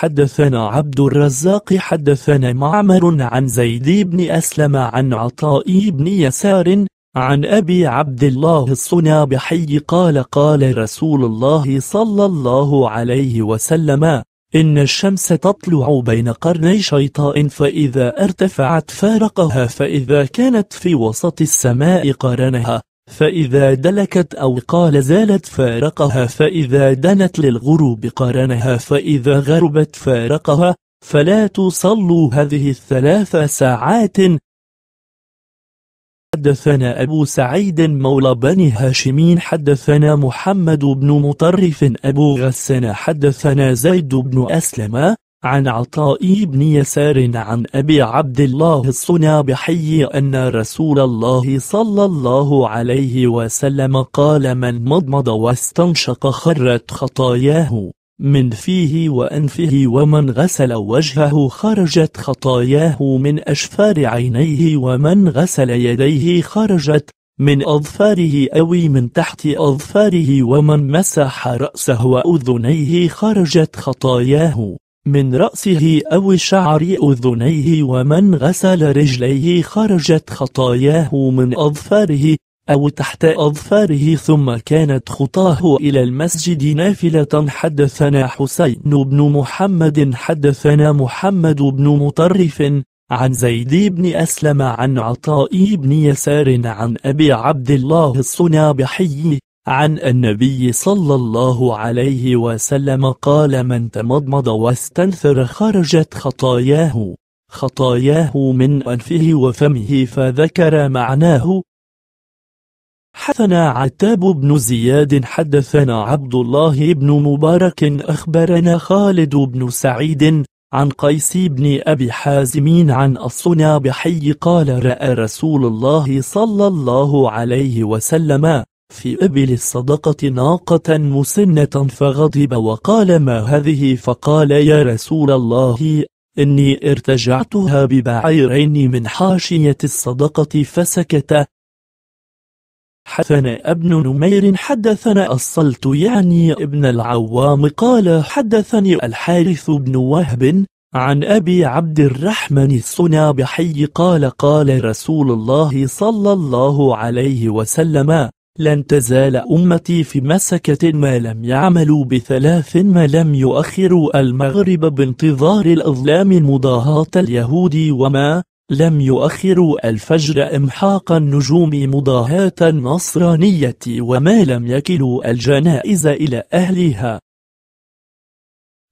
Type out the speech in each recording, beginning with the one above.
حدثنا عبد الرزاق حدثنا معمر عن زيد بن أسلم عن عطاء بن يسار عن أبي عبد الله الصنابحي قال قال رسول الله صلى الله عليه وسلم إن الشمس تطلع بين قرني شيطاء فإذا ارتفعت فارقها فإذا كانت في وسط السماء قرنها فإذا دلكت أو قال زالت فارقها فإذا دنت للغروب قارنها فإذا غربت فارقها فلا تصلوا هذه الثلاث ساعات حدثنا أبو سعيد مولى بني هاشمين حدثنا محمد بن مطرف أبو غسان حدثنا زيد بن أسلم عن عطاء بن يسار عن أبي عبد الله الصنابحي أن رسول الله صلى الله عليه وسلم قال من مضمض واستنشق خرت خطاياه من فيه وأنفه ومن غسل وجهه خرجت خطاياه من أشفار عينيه ومن غسل يديه خرجت من أظفاره أو من تحت أظفاره ومن مسح رأسه وأذنيه خرجت خطاياه من رأسه أو شعر أذنيه ومن غسل رجليه خرجت خطاياه من أظفاره أو تحت أظفاره ثم كانت خطاه إلى المسجد نافلة حدثنا حسين بن محمد حدثنا محمد بن مطرف عن زيد بن أسلم عن عطاء بن يسار عن أبي عبد الله الصنابحي عن النبي صلى الله عليه وسلم قال من تمضمض واستنثر خرجت خطاياه خطاياه من أنفه وفمه فذكر معناه حثنا عتاب بن زياد حدثنا عبد الله بن مبارك أخبرنا خالد بن سعيد عن قيس بن أبي حازمين عن الصنابحي قال رأى رسول الله صلى الله عليه وسلم في إبل الصدقة ناقة مسنة فغضب وقال ما هذه فقال يا رسول الله إني ارتجعتها ببعيرين من حاشية الصدقة فسكت حدثنا ابن نمير حدثنا الصلت يعني ابن العوام قال حدثني الحارث بن وهب عن أبي عبد الرحمن الصنابحي قال قال رسول الله صلى الله عليه وسلم لن تزال أمتي في مسكة ما لم يعملوا بثلاث ما لم يؤخروا المغرب بانتظار الأظلام مضاهاة اليهود وما لم يؤخروا الفجر إمحاق النجوم مضاهاة النصرانية وما لم يكلوا الجنائز إلى أهلها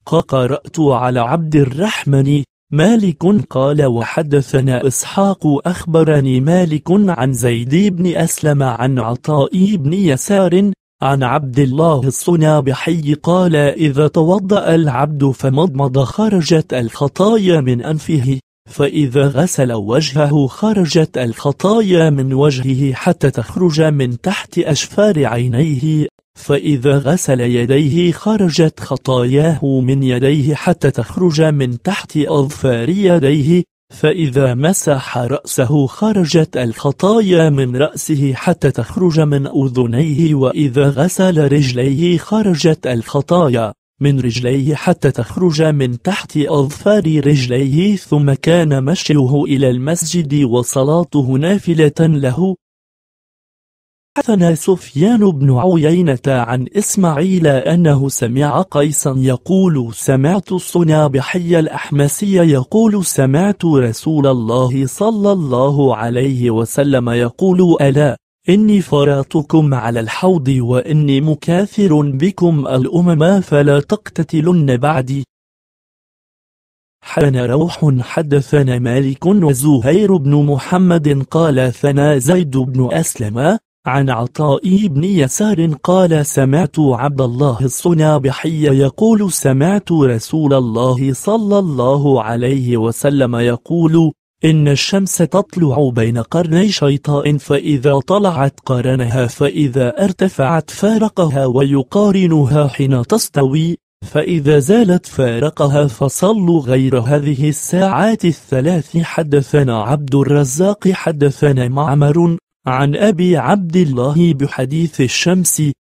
قرأت على عبد الرحمن مالك قال وحدثنا إسحاق أخبرني مالك عن زيد بن أسلم عن عطاء بن يسار عن عبد الله الصنابحي قال إذا توضأ العبد فمضمض خرجت الخطايا من أنفه فإذا غسل وجهه خرجت الخطايا من وجهه حتى تخرج من تحت أشفار عينيه فإذا غسل يديه خرجت خطاياه من يديه حتى تخرج من تحت أظفار يديه فإذا مسح رأسه خرجت الخطايا من رأسه حتى تخرج من أذنيه وإذا غسل رجليه خرجت الخطايا من رجليه حتى تخرج من تحت أظفار رجليه ثم كان مشيه إلى المسجد وصلاته نافلة له حدثنا سفيان بن عيينة عن إسماعيل أنه سمع قيسا يقول سمعت الصنابحي الأحمسي يقول سمعت رسول الله صلى الله عليه وسلم يقول ألا إني فراتكم على الحوض وإني مكاثر بكم الأمم فلا تقتتلن بعدي حدثنا روح حدثنا مالك وزهير بن محمد قال ثنا زيد بن أسلم عن عطاء بن يسار قال سمعت عبد الله الصنابحي يقول سمعت رسول الله صلى الله عليه وسلم يقول إن الشمس تطلع بين قرني شيطاء فإذا طلعت قرنها فإذا ارتفعت فارقها ويقارنها حين تستوي فإذا زالت فارقها فصلوا غير هذه الساعات الثلاث حدثنا عبد الرزاق حدثنا معمر عن أبي عبد الله بحديث الشمس